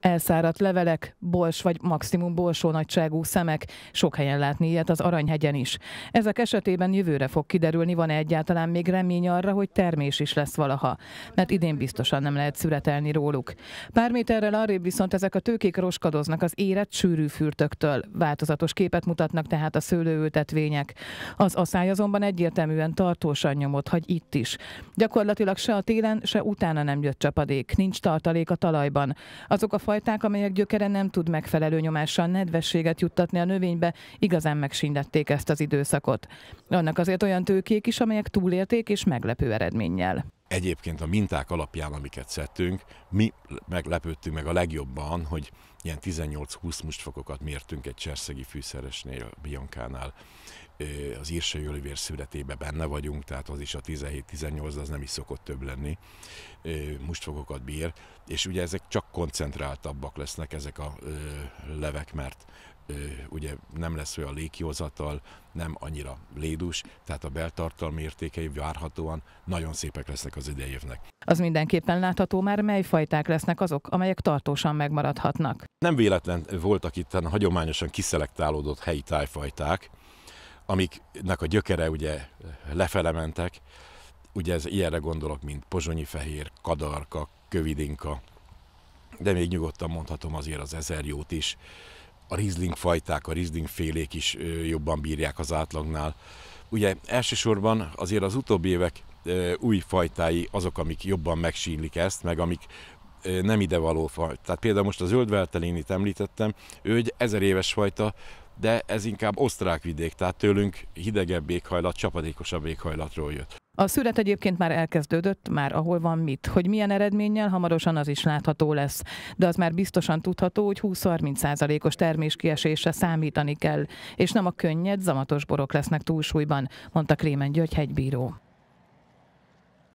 elszáradt levelek, bors vagy maximum borsó nagyságú szemek, sok helyen látni ilyet az Aranyhegyen is. Ezek esetében jövőre fog kiderülni, van-e egyáltalán még remény arra, hogy termés is lesz valaha, mert idén biztosan nem lehet szüretelni róluk. Pár méterrel arrébb viszont ezek a tőkék roskadoznak az érett sűrű fürtöktől, változatos képet mutatnak tehát a szőlőültetvények. Az asszály azonban egyértelműen tartósan nyomott, hogy itt is. Gyakorlatilag se a télen, se utána nem jött csapadék, nincs tartalék a talajban. Azok a faj fajták, amelyek gyökere nem tud megfelelő nyomással nedvességet juttatni a növénybe, igazán megsindették ezt az időszakot. Vannak azért olyan tőkék is, amelyek túlélték és meglepő eredménnyel egyébként a minták alapján, amiket szedtünk, mi meglepődtünk meg a legjobban, hogy ilyen 18-20 mustfokokat mértünk egy cserszegi fűszeresnél, Biancánál. Az írsai olivér születébe benne vagyunk, tehát az is a 17-18, az nem is szokott több lenni. Mustfokokat bír, és ugye ezek csak koncentráltabbak lesznek ezek a levek, mert ugye nem lesz olyan légkihozatal, nem annyira lédus, tehát a beltartalmi értékei várhatóan nagyon szépek lesznek az idei évnek. Az mindenképpen látható már, mely fajták lesznek azok, amelyek tartósan megmaradhatnak. Nem véletlen voltak itt hagyományosan kiszelektálódott helyi tájfajták, amiknek a gyökere ugye lefele mentek, ugye ez ilyenre gondolok, mint pozsonyi fehér, kadarka, kövidinka, de még nyugodtan mondhatom azért az jót is, a Rizling fajták, a Rizling félék is jobban bírják az átlagnál. Ugye elsősorban azért az utóbbi évek új fajtái azok, amik jobban megsínlik ezt, meg amik nem való fajta. Tehát például most a veltelénit említettem, ő egy ezer éves fajta, de ez inkább osztrák vidék, tehát tőlünk hidegebb éghajlat, csapadékosabb éghajlatról jött. A szület egyébként már elkezdődött, már ahol van mit. Hogy milyen eredménnyel, hamarosan az is látható lesz. De az már biztosan tudható, hogy 20-30%-os terméskiesésre számítani kell, és nem a könnyed, zamatos borok lesznek túlsúlyban, mondta Krémen György hegybíró.